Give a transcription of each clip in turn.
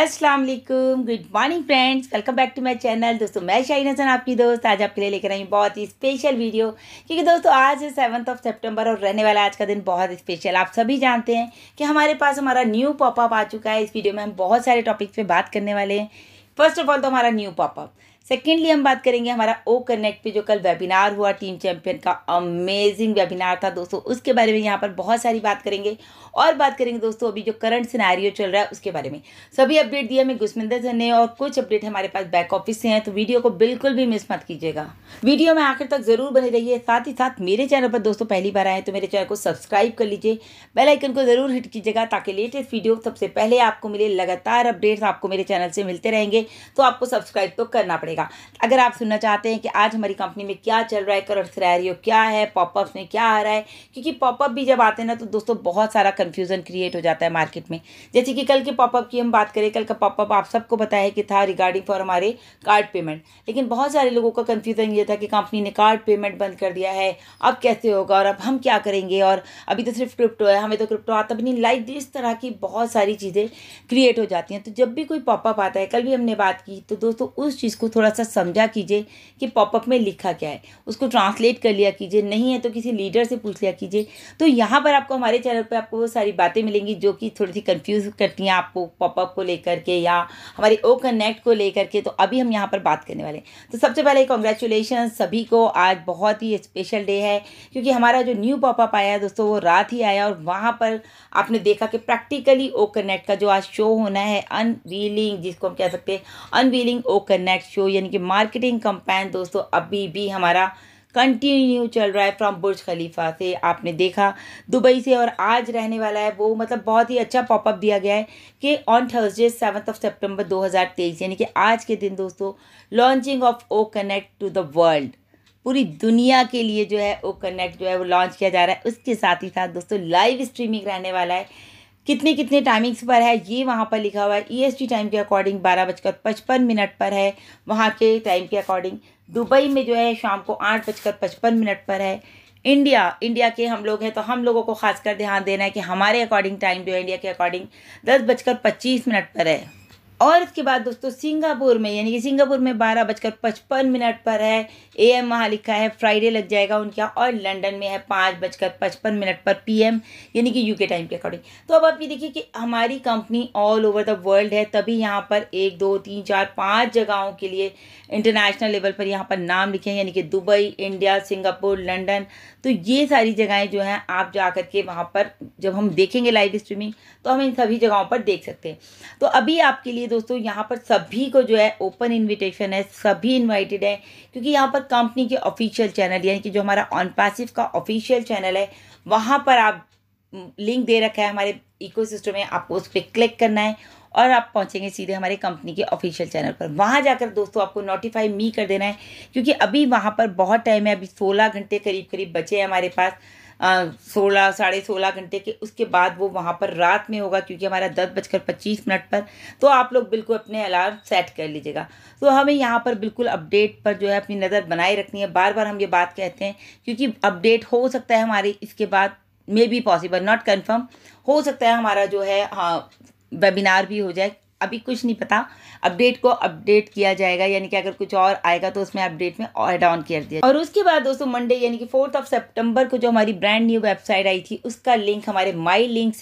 अस्सलाम good morning friends welcome back to my channel दोस्तों मैं शाहिन हसन आपकी दोस्त आज आपके लिए लेकर आई हूँ बहुत ही स्पेशल वीडियो क्योंकि दोस्तों आज है सेवन्थ ऑफ सितंबर और रहने वाला आज का दिन बहुत स्पेशल आप सभी जानते हैं कि हमारे पास हमारा न्यू पॉपअप आ चुका है इस वीडियो में हम बहुत सारे टॉपिक पर बात करने वाले हैं फर्स्ट ऑफ ऑल तो हमारा न्यू पॉपअप सेकेंडली हम बात करेंगे हमारा ओ कनेक्ट पे जो कल वेबिनार हुआ टीम चैंपियन का अमेजिंग वेबिनार था दोस्तों उसके बारे में यहाँ पर बहुत सारी बात करेंगे और बात करेंगे दोस्तों अभी जो करंट सिनारियो चल रहा है उसके बारे में सभी अपडेट दिए हमें गुस्मिंदर सर ने और कुछ अपडेट हमारे पास बैक ऑफिस से हैं तो वीडियो को बिल्कुल भी मिस मत कीजिएगा वीडियो में आखिर तक ज़रूर बने रहिए साथ ही साथ मेरे चैनल पर दोस्तों पहली बार आए तो मेरे चैनल को सब्सक्राइब कर लीजिए बेलाइकन को ज़रूर हिट कीजिएगा ताकि लेटेस्ट वीडियो सबसे पहले आपको मिले लगातार अपडेट्स आपको मेरे चैनल से मिलते रहेंगे तो आपको सब्सक्राइब तो करना पड़ेगा पड़ेगा अगर आप सुनना चाहते हैं कि आज हमारी कंपनी में क्या चल रहा है करंट सिनेरियो क्या है पॉपअप में क्या आ रहा है क्योंकि पॉपअप भी जब आते हैं ना तो दोस्तों बहुत सारा कन्फ्यूज़न क्रिएट हो जाता है मार्केट में जैसे कि कल के पॉपअप की हम बात करें कल का पॉपअप आप सबको बताया कि था रिगार्डिंग फॉर हमारे कार्ड पेमेंट लेकिन बहुत सारे लोगों का कन्फ्यूज़न ये था कि कंपनी ने कार्ड पेमेंट बंद कर दिया है अब कैसे होगा और अब हम क्या करेंगे और अभी तो सिर्फ क्रिप्टो है हमें तो क्रिप्टो आता भी नहीं लाइक इस तरह की बहुत सारी चीज़ें क्रिएट हो जाती हैं तो जब भी कोई पॉपअप आता है कल भी हमने बात की तो दोस्तों उस चीज़ को थोड़ा थोड़ा सा समझा कीजिए कि पॉपअप में लिखा क्या है उसको ट्रांसलेट कर लिया कीजिए नहीं है तो किसी लीडर से पूछ लिया कीजिए तो यहाँ पर आपको हमारे चैनल पर आपको वो सारी बातें मिलेंगी जो कि थोड़ी सी कन्फ्यूज़ करती हैं आपको पॉपअप को लेकर के या हमारे ओ कनेक्ट को लेकर के तो अभी हम यहाँ पर बात करने वाले हैं तो सबसे पहले कॉन्ग्रेचुलेशन सभी को आज बहुत ही स्पेशल डे है क्योंकि हमारा जो न्यू पॉपअप आया है दोस्तों वो रात ही आया और वहाँ पर आपने देखा कि प्रैक्टिकली ओ कनेक्ट का जो आज शो होना है अनवीलिंग जिसको हम कह सकते हैं अनवीलिंग ओ कनेक्ट शो यानी कि मार्केटिंग कंपेन दोस्तों अभी भी हमारा कंटिन्यू चल रहा है फ्रॉम बुर्ज खलीफा से आपने देखा दुबई से और आज रहने वाला है वो मतलब बहुत ही अच्छा पॉपअप दिया गया है कि ऑन थर्सडे सेवन्थ ऑफ सितंबर 2023 यानी कि आज के दिन दोस्तों launching of O connect to the world पूरी दुनिया के लिए जो है ओ कनेक्ट जो है वो लॉन्च किया जा रहा है उसके साथ ही साथ दोस्तों लाइव स्ट्रीमिंग रहने वाला है कितने कितने टाइमिंग्स पर है ये वहाँ पर लिखा हुआ है ईएसटी e टाइम के अकॉर्डिंग बारह बजकर पचपन मिनट पर है वहाँ के टाइम के अकॉर्डिंग दुबई में जो है शाम को आठ बजकर पचपन मिनट पर है इंडिया इंडिया के हम लोग हैं तो हम लोगों को खासकर ध्यान देना है कि हमारे अकॉर्डिंग टाइम जो है इंडिया के अकॉर्डिंग दस बजकर पच्चीस मिनट पर है और इसके बाद दोस्तों सिंगापुर में यानी कि सिंगापुर में बारह बजकर पचपन मिनट पर है ए एम वहाँ लिखा है फ्राइडे लग जाएगा उनके यहाँ और लंदन में है पाँच बजकर पचपन मिनट पर पी एम यानी कि यू के टाइम के अकॉर्डिंग तो अब आप ये देखिए कि हमारी company all over the world है तभी यहाँ पर एक दो तीन चार पाँच जगहों के लिए इंटरनेशनल लेवल पर यहाँ पर नाम लिखे हैं यानी कि दुबई इंडिया सिंगापुर लंडन तो ये सारी जगहें जो हैं आप जा कर के वहाँ पर जब हम देखेंगे लाइव स्ट्रीमिंग तो हम इन सभी जगहों पर देख सकते हैं तो अभी आपके लिए दोस्तों यहाँ पर सभी को जो है ओपन इन्विटेशन है सभी इन्वाइटेड है क्योंकि यहाँ पर कंपनी के ऑफिशियल चैनल यानी कि जो हमारा ऑन पासिव का ऑफिशियल चैनल है वहाँ पर आप लिंक mm, दे रखा है हमारे इकोसिस्टम में आपको उस पर क्लिक करना है और आप पहुँचेंगे सीधे हमारे कंपनी के ऑफिशियल चैनल पर वहाँ जाकर दोस्तों आपको नोटिफाई मी कर देना है क्योंकि अभी वहाँ पर बहुत टाइम है अभी सोलह घंटे करीब करीब बचे हैं हमारे पास सोलह साढ़े सोलह घंटे के उसके बाद वो वहाँ पर रात में होगा क्योंकि हमारा दस बजकर पच्चीस मिनट पर तो आप लोग बिल्कुल अपने अलार्म सेट कर लीजिएगा तो हमें यहाँ पर बिल्कुल अपडेट पर जो है अपनी नज़र बनाए रखनी है बार बार हम ये बात कहते हैं क्योंकि अपडेट हो सकता है हमारी इसके बाद may be possible not confirm हो सकता है हमारा जो है हाँ वेबिनार भी हो जाए अभी कुछ नहीं पता अपडेट को अपडेट किया जाएगा यानी कि अगर कुछ और आएगा तो उसमें अपडेट में एड ऑन किया दिया और उसके बाद दोस्तों मंडे यानी कि फोर्थ ऑफ सेप्टेम्बर को जो हमारी ब्रांड न्यू वेबसाइट आई थी उसका लिंक हमारे माई लिंक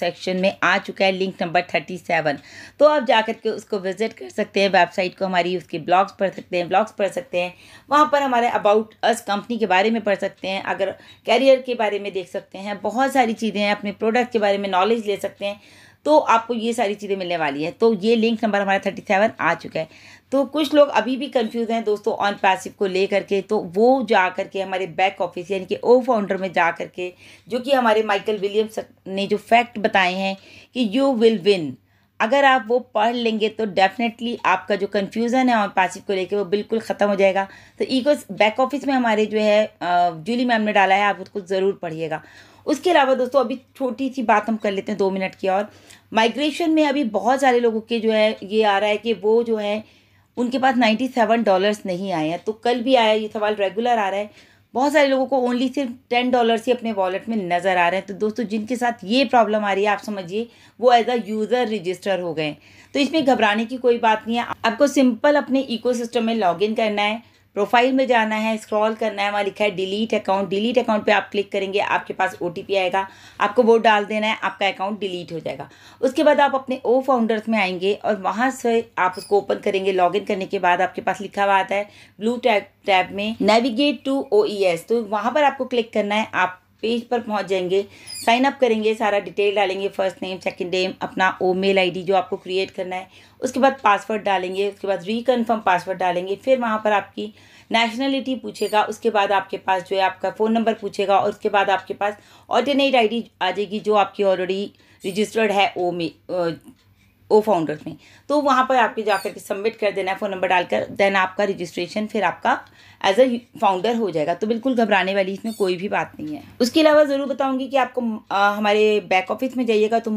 सेक्शन में आ चुका है लिंक नंबर थर्टी सेवन तो आप जा कर के उसको विजिट कर सकते हैं वेबसाइट को हमारी उसके ब्लॉग्स पढ़ सकते हैं ब्लॉग्स पढ़ सकते हैं वहाँ पर हमारे अबाउट अस कंपनी के बारे में पढ़ सकते हैं अगर कैरियर के बारे में देख सकते हैं बहुत सारी चीज़ें हैं अपने प्रोडक्ट के बारे में नॉलेज ले सकते हैं तो आपको ये सारी चीज़ें मिलने वाली है तो ये लिंक नंबर हमारा थर्टी सेवन आ चुका है तो कुछ लोग अभी भी कंफ्यूज हैं दोस्तों ऑन पैसिव को ले करके तो वो जा करके हमारे बैक ऑफिस यानी कि ओ फाउंडर में जा करके जो कि हमारे माइकल विलियम्स ने जो फैक्ट बताए हैं कि यू विल विन अगर आप वो पढ़ लेंगे तो डेफिनेटली आपका जो कन्फ्यूज़न है और पैसिव को लेके वो बिल्कुल ख़त्म हो जाएगा तो ईको बैक ऑफिस में हमारे जो है जूली मैम ने डाला है आप उसको ज़रूर पढ़िएगा उसके अलावा दोस्तों अभी छोटी सी बात हम कर लेते हैं दो मिनट की और माइग्रेशन में अभी बहुत सारे लोगों के जो है ये आ रहा है कि वो जो है उनके पास नाइन्टी सेवन डॉलर्स नहीं आए हैं तो कल भी आया ये सवाल रेगुलर आ रहा है बहुत सारे लोगों को ओनली सिर्फ टेन डॉलर्स ही अपने वॉलेट में नज़र आ रहे हैं तो दोस्तों जिनके साथ ये प्रॉब्लम आ रही है आप समझिए वो एज अ यूज़र रजिस्टर हो गए तो इसमें घबराने की कोई बात नहीं है आपको सिंपल अपने इकोसिस्टम में लॉगिन करना है प्रोफाइल में जाना है स्क्रॉल करना है वहाँ लिखा है डिलीट अकाउंट डिलीट अकाउंट पे आप क्लिक करेंगे आपके पास ओ आएगा आपको वो डाल देना है आपका अकाउंट डिलीट हो जाएगा उसके बाद आप अपने ओ फाउंडर्स में आएंगे और वहाँ से आप उसको ओपन करेंगे लॉगिन करने के बाद आपके पास लिखा हुआ आता है ब्लू टैब टैब में नेविगेट टू ओ तो वहाँ पर आपको क्लिक करना है आप पेज पर पहुंच जाएंगे साइन अप करेंगे सारा डिटेल डालेंगे फर्स्ट नेम सेकंड नेम अपना ओ मेल आई जो आपको क्रिएट करना है उसके बाद पासवर्ड डालेंगे उसके बाद रिकन्फर्म पासवर्ड डालेंगे फिर वहाँ पर आपकी नेशनलिटी पूछेगा उसके बाद आपके पास जो है आपका फ़ोन नंबर पूछेगा और उसके बाद आपके पास ऑल्टरनेट आई आ जाएगी जो आपकी ऑलरेडी रजिस्टर्ड है ओ मेल ओ फाउंडर में तो वहाँ पर आपके जा करके सबमिट कर देना है फ़ोन नंबर डालकर देन आपका रजिस्ट्रेशन फिर आपका एज अ फाउंडर हो जाएगा तो बिल्कुल घबराने वाली इसमें कोई भी बात नहीं है उसके अलावा ज़रूर बताऊँगी कि आपको आ, हमारे बैक ऑफिस में जाइएगा तो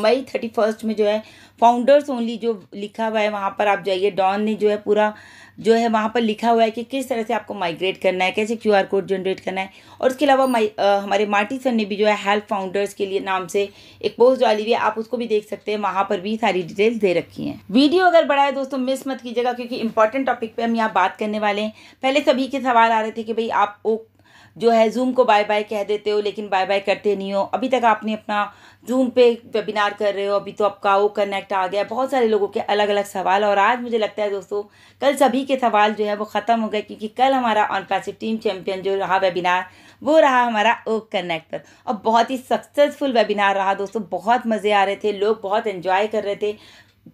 मई थर्टी फर्स्ट में जो है फाउंडर्स ओनली जो लिखा हुआ है वहाँ पर आप जाइए डॉन ने जो है पूरा जो है वहाँ पर लिखा हुआ है कि किस तरह से आपको माइग्रेट करना है कैसे क्यू कोड जनरेट करना है और उसके अलावा हमारे मार्टी सर ने भी जो है हेल्प फाउंडर्स के लिए नाम से एक पोस्ट डाली हुई है आप उसको भी देख सकते हैं वहाँ पर भी सारी डिटेल्स दे रखी हैं वीडियो अगर बड़ा है दोस्तों मिस मत कीजिएगा क्योंकि इंपॉर्टेंट टॉपिक पर हम यहाँ बात करने वाले हैं पहले सभी के सवाल आ रहे थे कि भाई आप जो है जूम को बाय बाय कह देते हो लेकिन बाय बाय करते नहीं हो अभी तक आपने अपना जूम पे वेबिनार कर रहे हो अभी तो आपका वो कनेक्ट आ गया बहुत सारे लोगों के अलग अलग सवाल और आज मुझे लगता है दोस्तों कल सभी के सवाल जो है वो ख़त्म हो गए क्योंकि कल हमारा ऑन पैसिव टीम चैम्पियन जो रहा वेबिनार वो रहा हमारा ओ कनेक्ट पर और बहुत ही सक्सेसफुल वेबिनार रहा दोस्तों बहुत मज़े आ रहे थे लोग बहुत इन्जॉय कर रहे थे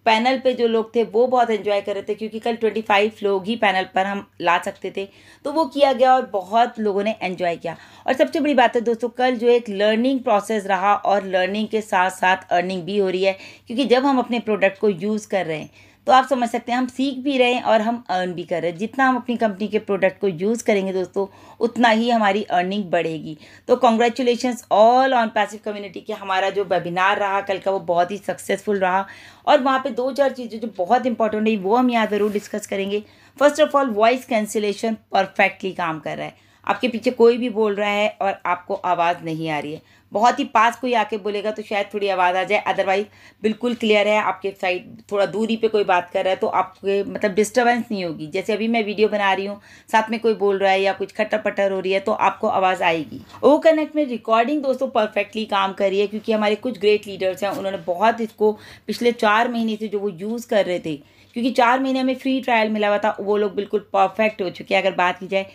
पैनल पे जो लोग थे वो बहुत एंजॉय कर रहे थे क्योंकि कल ट्वेंटी फाइव लोग ही पैनल पर हम ला सकते थे तो वो किया गया और बहुत लोगों ने एंजॉय किया और सबसे बड़ी बात है दोस्तों कल जो एक लर्निंग प्रोसेस रहा और लर्निंग के साथ साथ अर्निंग भी हो रही है क्योंकि जब हम अपने प्रोडक्ट को यूज़ कर रहे हैं तो आप समझ सकते हैं हम सीख भी रहे हैं और हम अर्न भी कर रहे हैं जितना हम अपनी कंपनी के प्रोडक्ट को यूज़ करेंगे दोस्तों उतना ही हमारी अर्निंग बढ़ेगी तो congratulation all OnPassive community के हमारा जो वेबिनार रहा कल का वो बहुत ही सक्सेसफुल रहा और वहाँ पर दो चार चीज़ें जो बहुत इंपॉर्टेंट है वो हम यहाँ ज़रूर डिस्कस करेंगे first of all voice cancellation perfectly काम कर रहा है आपके पीछे कोई भी बोल रहा है और आपको आवाज़ नहीं आ रही है बहुत ही पास कोई आके बोलेगा तो शायद थोड़ी आवाज़ आ जाए अदरवाइज बिल्कुल क्लियर है आपके साइड थोड़ा दूरी पे कोई बात कर रहा है तो आपके मतलब डिस्टर्बेंस नहीं होगी जैसे अभी मैं वीडियो बना रही हूँ साथ में कोई बोल रहा है या कुछ खट्टर पट्टर हो रही है तो आपको आवाज़ आएगी ओ कनेक्ट में रिकॉर्डिंग दोस्तों परफेक्टली काम कर रही है क्योंकि हमारे कुछ ग्रेट लीडर्स हैं उन्होंने बहुत इसको पिछले चार महीने से जो वो यूज़ कर रहे थे क्योंकि चार महीने में फ्री ट्रायल मिला हुआ था वो लोग बिल्कुल परफेक्ट हो चुके हैं अगर बात की जाए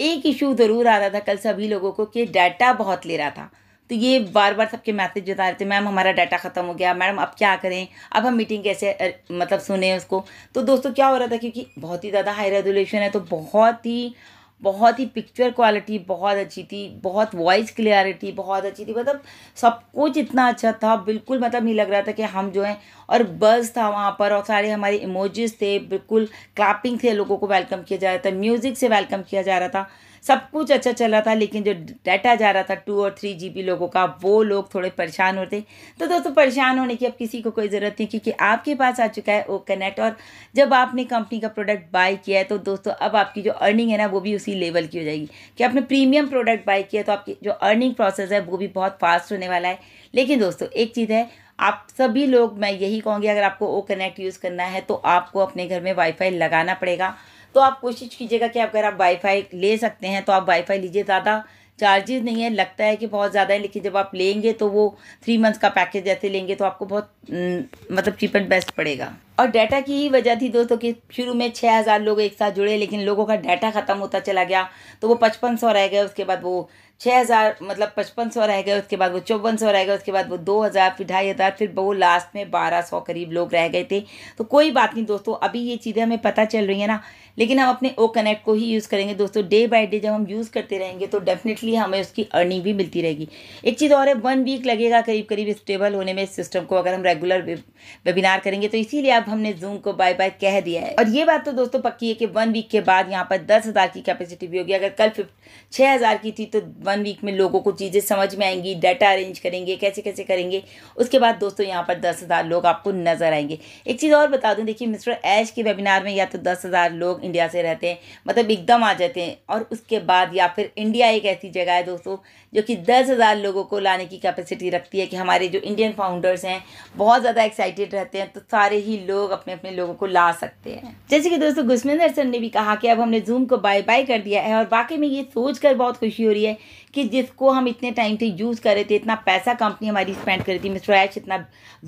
एक इशू ज़रूर आ रहा था कल सभी लोगों को कि डाटा बहुत ले रहा था तो ये बार बार सबके मैसेज जता रहे थे मैम हमारा डाटा ख़त्म हो गया मैडम अब क्या करें अब हम मीटिंग कैसे मतलब सुने उसको तो दोस्तों क्या हो रहा था क्योंकि बहुत ही ज़्यादा हाई रेजोल्यूशन है तो बहुत ही बहुत ही पिक्चर क्वालिटी बहुत अच्छी थी बहुत वॉइस क्लियरिटी बहुत अच्छी थी मतलब सब कुछ इतना अच्छा था बिल्कुल मतलब नहीं लग रहा था कि हम जो हैं और बस था वहाँ पर और सारे हमारे इमोजेस थे बिल्कुल क्लैपिंग थे लोगों को वेलकम किया जा रहा था म्यूज़िक से वेलकम किया जा रहा था सब कुछ अच्छा चल रहा था लेकिन जो डाटा जा रहा था टू और थ्री जी लोगों का वो लोग थोड़े परेशान होते तो दोस्तों परेशान होने की अब किसी को कोई ज़रूरत नहीं क्योंकि आपके पास आ चुका है ओ कनेक्ट और जब आपने कंपनी का प्रोडक्ट बाय किया है तो दोस्तों अब आपकी जो अर्निंग है ना वो भी उसी लेवल की हो जाएगी कि आपने प्रीमियम प्रोडक्ट बाय किया तो आपकी जो अर्निंग प्रोसेस है वो भी बहुत फास्ट होने वाला है लेकिन दोस्तों एक चीज़ है आप सभी लोग मैं यही कहूँगी अगर आपको ओ कनेक्ट यूज़ करना है तो आपको अपने घर में वाईफाई लगाना पड़ेगा तो आप कोशिश कीजिएगा कि अगर आप वाईफाई ले सकते हैं तो आप वाईफाई लीजिए ज़्यादा चार्जेज नहीं है लगता है कि बहुत ज़्यादा है लेकिन जब आप लेंगे तो वो थ्री मंथ्स का पैकेज जैसे लेंगे तो आपको बहुत हम्म, मतलब चीप एंड बेस्ट पड़ेगा और डाटा की ही वजह थी दोस्तों कि शुरू में छः हज़ार लोग एक साथ जुड़े लेकिन लोगों का डाटा ख़त्म होता चला गया तो वो पचपन सौ रह गए उसके बाद वो छः हज़ार मतलब पचपन सौ रह गए उसके बाद वो चौवन सौ रह गए उसके बाद वो दो हज़ार फिर ढाई हज़ार फिर वो लास्ट में बारह सौ करीब लोग रह गए थे तो कोई बात नहीं दोस्तों अभी ये चीज़ें हमें पता चल रही हैं ना लेकिन हम अपने ओ कनेक्ट को ही यूज़ करेंगे दोस्तों डे बाय डे जब हम यूज़ करते रहेंगे तो डेफिनेटली हमें उसकी अर्निंग भी मिलती रहेगी एक चीज़ और है वन वीक लगेगा करीब करीब स्टेबल होने में इस सिस्टम को अगर हम रेगुलर वेबिनार करेंगे तो इसीलिए अब हमने जूम को बाय बाय कह दिया है और ये बात तो दोस्तों पक्की है कि वन वीक के बाद यहाँ पर दस हज़ार की कैपेसिटी भी होगी अगर कल फिफ्ट छः हज़ार की थी तो वन वीक में लोगों को चीज़ें समझ में आएंगी डाटा अरेंज करेंगे कैसे कैसे करेंगे उसके बाद दोस्तों यहाँ पर दस हज़ार लोग आपको नज़र आएंगे एक चीज़ और बता दूँ देखिए मिस्टर ऐश के वेबिनार में या तो दस हज़ार लोग इंडिया से रहते हैं मतलब एकदम आ जाते हैं और उसके बाद या फिर इंडिया एक ऐसी जगह है दोस्तों जो कि दस हज़ार लोगों को लाने की कैपेसिटी रखती है कि हमारे जो इंडियन फाउंडर्स हैं बहुत ज़्यादा एक्साइटेड रहते हैं तो सारे ही लोग अपने अपने लोगों को ला सकते हैं जैसे कि दोस्तों गुस्मिंदर सर ने भी कहा कि अब हमने जूम को बाय बाय कर दिया है और वाकई में ये सोच कर बहुत खुशी हो रही है कि जिसको हम इतने टाइम से यूज़ कर रहे थे इतना पैसा कंपनी हमारी स्पेंड कर रही थी मिस्टर ऐश इतना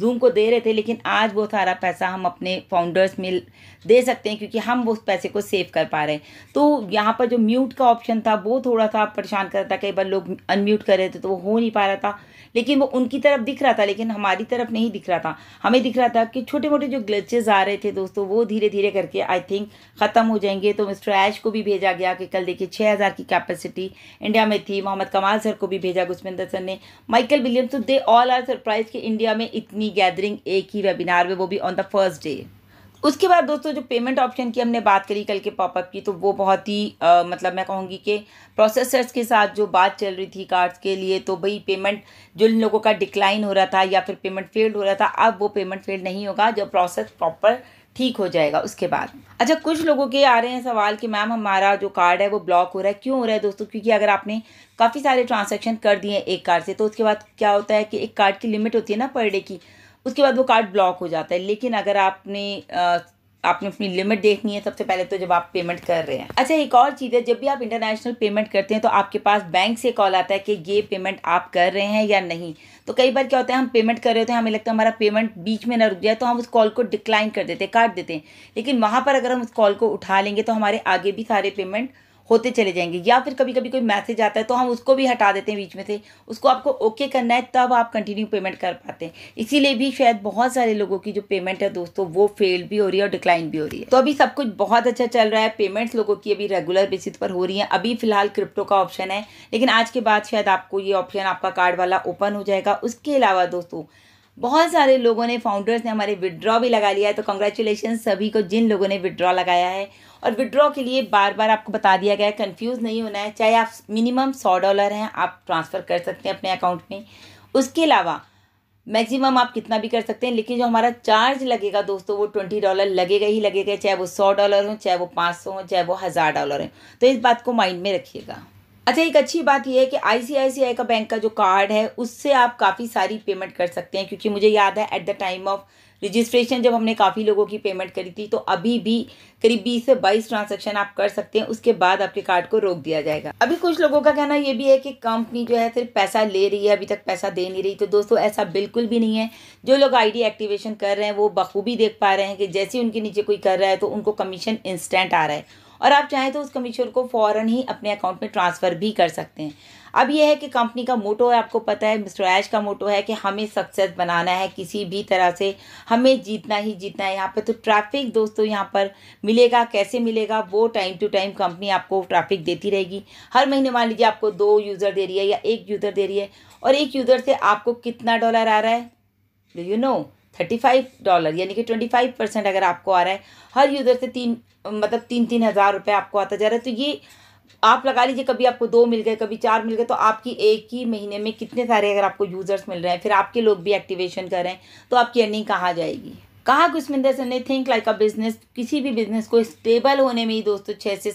जूम को दे रहे थे लेकिन आज वो सारा पैसा हम अपने फाउंडर्स में दे सकते हैं क्योंकि हम उस पैसे को सेव कर पा रहे हैं तो यहाँ पर जो म्यूट का ऑप्शन था वो थोड़ा सा परेशान कर रहा था कई बार लोग अनम्यूट कर रहे थे तो वो हो नहीं पा रहा था लेकिन वो उनकी तरफ दिख रहा था लेकिन हमारी तरफ नहीं दिख रहा था हमें दिख रहा था कि छोटे मोटे जो ग्लचेज आ रहे थे दोस्तों वो धीरे धीरे करके आई थिंक ख़त्म हो जाएंगे तो मिस्टर ऐश को भी भेजा गया कि कल देखिए छः हज़ार की कैपेसिटी इंडिया में थी मोहम्मद कमाल सर को भी भेजा गुस्मिंदर सर ने Michael Williams they all are surprise कि इंडिया में इतनी गैदरिंग एक ही वेबिनार में वो भी ऑन द फर्स्ट डे उसके बाद दोस्तों जो पेमेंट ऑप्शन की हमने बात करी कल के पॉपअप की तो वो बहुत ही आ, मतलब मैं कहूँगी कि प्रोसेसर्स के साथ जो बात चल रही थी कार्ड्स के लिए तो भाई पेमेंट जो लोगों का डिक्लाइन हो रहा था या फिर पेमेंट फेल्ड हो रहा था अब वो पेमेंट फेल्ड नहीं होगा जब प्रोसेस प्रॉपर ठीक हो जाएगा उसके बाद अच्छा कुछ लोगों के आ रहे हैं सवाल कि मैम हमारा जो कार्ड है वो ब्लॉक हो रहा है क्यों हो रहा है दोस्तों क्योंकि अगर आपने काफ़ी सारे ट्रांसैक्शन कर दिए एक कार्ड से तो उसके बाद क्या होता है कि एक कार्ड की लिमिट होती है ना पर डे की उसके बाद वो कार्ड ब्लॉक हो जाता है लेकिन अगर आपने आ, आपने अपनी लिमिट देखनी है सबसे पहले तो जब आप पेमेंट कर रहे हैं अच्छा एक और चीज़ है जब भी आप इंटरनेशनल पेमेंट करते हैं तो आपके पास बैंक से कॉल आता है कि ये पेमेंट आप कर रहे हैं या नहीं तो कई बार क्या होता है हम पेमेंट कर रहे होते हैं हमें लगता है हमारा पेमेंट बीच में ना रुक जाए तो हम उस कॉल को डिक्लाइन कर देते हैं काट देते हैं लेकिन वहाँ पर अगर हम उस कॉल को उठा लेंगे तो हमारे आगे भी सारे पेमेंट होते चले जाएंगे या फिर कभी कभी कोई मैसेज आता है तो हम उसको भी हटा देते हैं बीच में से उसको आपको ओके करना है तब आप कंटिन्यू पेमेंट कर पाते हैं इसीलिए भी शायद बहुत सारे लोगों की जो पेमेंट है दोस्तों वो फेल भी हो रही है और डिक्लाइन भी हो रही है तो अभी सब कुछ बहुत अच्छा चल रहा है पेमेंट्स लोगों की अभी रेगुलर बेसिस पर हो रही है अभी फिलहाल क्रिप्टो का ऑप्शन है लेकिन आज के बाद शायद आपको ये ऑप्शन आपका कार्ड वाला ओपन हो जाएगा उसके अलावा दोस्तों बहुत सारे लोगों ने फाउंडर्स ने हमारे विड्रॉ भी लगा लिया है तो कंग्रेचुलेशन सभी को जिन लोगों ने विड्रॉ लगाया है और विड्रॉ के लिए बार बार आपको बता दिया गया है कन्फ्यूज़ नहीं होना है चाहे आप मिनिमम सौ डॉलर हैं आप ट्रांसफ़र कर सकते हैं अपने अकाउंट में उसके अलावा मैक्सिमम आप कितना भी कर सकते हैं लेकिन जो हमारा चार्ज लगेगा दोस्तों वो ट्वेंटी डॉलर लगेगा ही लगेगा चाहे वो सौ डॉलर हो चाहे वो पाँच सौ हो चाहे वो हज़ार डॉलर हो तो इस बात को माइंड में रखिएगा अच्छा एक अच्छी बात यह है कि आईसीआईसीआई का बैंक का जो कार्ड है उससे आप काफ़ी सारी पेमेंट कर सकते हैं क्योंकि मुझे याद है at the time of registration जब हमने काफ़ी लोगों की पेमेंट करी थी तो अभी भी करीब बीस से बाईस ट्रांजेक्शन आप कर सकते हैं उसके बाद आपके कार्ड को रोक दिया जाएगा अभी कुछ लोगों का कहना ये भी है कि कंपनी जो है सिर्फ पैसा ले रही है अभी तक पैसा दे नहीं रही तो दोस्तों ऐसा बिल्कुल भी नहीं है जो लोग आईडी एक्टिवेशन कर रहे हैं वो बखूबी देख पा रहे हैं कि जैसे उनके नीचे कोई कर रहा है तो उनको कमीशन इंस्टेंट आ रहा है और आप चाहें तो उस कमीशन को फ़ौरन ही अपने अकाउंट में ट्रांसफ़र भी कर सकते हैं अब यह है कि कंपनी का मोटो है आपको पता है मिस्टर ऐश का मोटो है कि हमें सक्सेस बनाना है किसी भी तरह से हमें जीतना ही जीतना है यहाँ पर तो ट्रैफिक दोस्तों यहाँ पर मिलेगा कैसे मिलेगा वो टाइम टू टाइम कंपनी आपको ट्रैफिक देती रहेगी हर महीने मान लीजिए आपको दो यूज़र दे रही है या एक यूज़र दे रही है और एक यूज़र से आपको कितना डॉलर आ रहा है do you know thirty five dollar यानी कि ट्वेंटी फाइव परसेंट अगर आपको आ रहा है हर यूज़र से तीन मतलब तीन तीन हज़ार रुपये आपको आता जा रहा है तो ये आप लगा लीजिए कभी आपको दो मिल गए कभी चार मिल गए तो आपकी एक ही महीने में कितने सारे अगर आपको यूज़र्स मिल रहे हैं फिर आपके लोग भी एक्टिवेशन कर रहे हैं तो आपकी अर्निंग कहाँ जाएगी कहा खुशमिंदर सिंह ने थिंक लाइक अ बिजनेस किसी भी बिजनेस को स्टेबल होने में ही दोस्तों छः से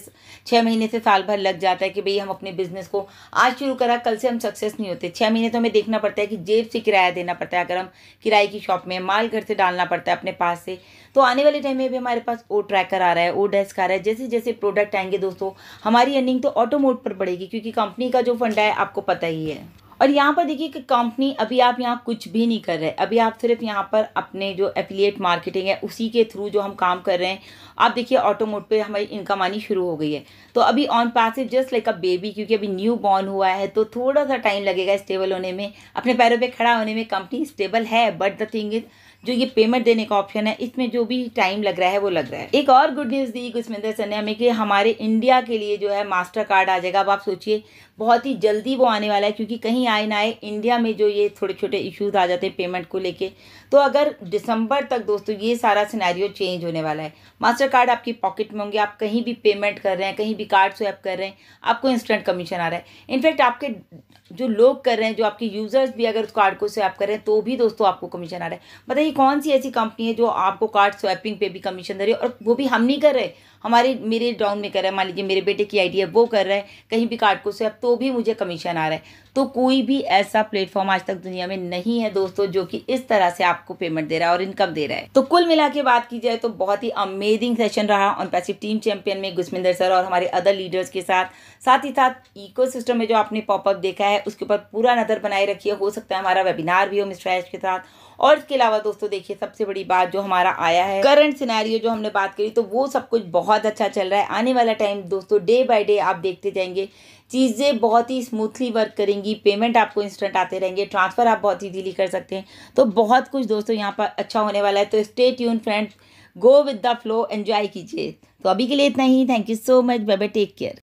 छः महीने से साल भर लग जाता है कि भई हम अपने बिजनेस को आज शुरू करा कल से हम सक्सेस नहीं होते छः महीने तो हमें देखना पड़ता है कि जेब से किराया देना पड़ता है अगर हम किराए की शॉप में माल घर से डालना पड़ता है अपने पास से तो आने वाले टाइम में भी हमारे पास ओ ट्रैकर आ रहा है ओ डेस्क आ रहा है जैसे जैसे प्रोडक्ट आएंगे दोस्तों हमारी अर्निंग तो ऑटो मोड पर बढ़ेगी क्योंकि कंपनी का जो फंडा है आपको पता ही है और यहाँ पर देखिए कि कंपनी अभी आप यहाँ कुछ भी नहीं कर रहे अभी आप सिर्फ यहाँ पर अपने जो एफिलिएट मार्केटिंग है उसी के थ्रू जो हम काम कर रहे हैं आप देखिए ऑटोमोट पे हमारी इनकम आनी शुरू हो गई है तो अभी on passive just like a baby क्योंकि अभी न्यू बॉर्न हुआ है तो थोड़ा सा टाइम लगेगा स्टेबल होने में अपने पैरों पर खड़ा होने में कंपनी स्टेबल है बट द थिंग इज जो ये पेमेंट देने का ऑप्शन है इसमें जो भी टाइम लग रहा है वो लग रहा है एक और गुड न्यूज़ दी गुस्मिंदर सर ने हमें कि हमारे इंडिया के लिए जो है मास्टर कार्ड आ जाएगा अब आप सोचिए बहुत ही जल्दी वो आने वाला है क्योंकि कहीं आए ना आए इंडिया में जो ये थोड़े छोटे इश्यूज आ जाते हैं पेमेंट को लेके तो अगर दिसंबर तक दोस्तों ये सारा सिनेरियो चेंज होने वाला है मास्टर कार्ड आपकी पॉकेट में होंगे आप कहीं भी पेमेंट कर रहे हैं कहीं भी कार्ड स्वैप कर रहे हैं आपको इंस्टेंट कमीशन आ रहा है इनफैक्ट आपके जो लोग कर रहे हैं जो आपके यूज़र्स भी अगर उस कार्ड को स्वैप कर रहे हैं तो भी दोस्तों आपको कमीशन आ रहा है बताइए कौन सी ऐसी कंपनी है जो आपको कार्ड स्वैपिंग पे भी कमीशन दे रही है और वो भी हम नहीं कर रहे हमारे मेरे डाउन में कर रहे हैं मान लीजिए मेरे बेटे की आईडी है वो कर रहे हैं कहीं भी कार्ड को स्वैप तो तो भी मुझे कमीशन आ रहा है तो कोई भी ऐसा प्लेटफॉर्म आज तक दुनिया में नहीं है दोस्तों जो कि इस तरह से आपको पेमेंट दे रहा है और इनकम दे रहा है तो कुल मिला के बात की जाए तो बहुत ही अमेजिंग सेशन रहा ऑन पैसिव टीम चैंपियन में गुस्मिंदर सर और हमारे अदर लीडर्स के साथ साथ ही साथ इको में जो आपने पॉपअप देखा है उसके ऊपर पूरा नज़र बनाए रखिए हो सकता है हमारा वेबिनार भी हो मिस्टर एच के साथ और इसके अलावा दोस्तों देखिए सबसे बड़ी बात जो हमारा आया है करंट सिनेरियो जो हमने बात करी तो वो सब कुछ बहुत अच्छा चल रहा है आने वाला टाइम दोस्तों डे बाय डे आप देखते जाएंगे चीज़ें बहुत ही स्मूथली वर्क करेंगी पेमेंट आपको इंस्टेंट आते रहेंगे ट्रांसफ़र आप बहुत ईजीली कर सकते हैं तो बहुत कुछ दोस्तों यहाँ पर अच्छा होने वाला है तो stay tune friends go with the flow enjoy कीजिए तो अभी के लिए इतना ही thank you so much bye bye take care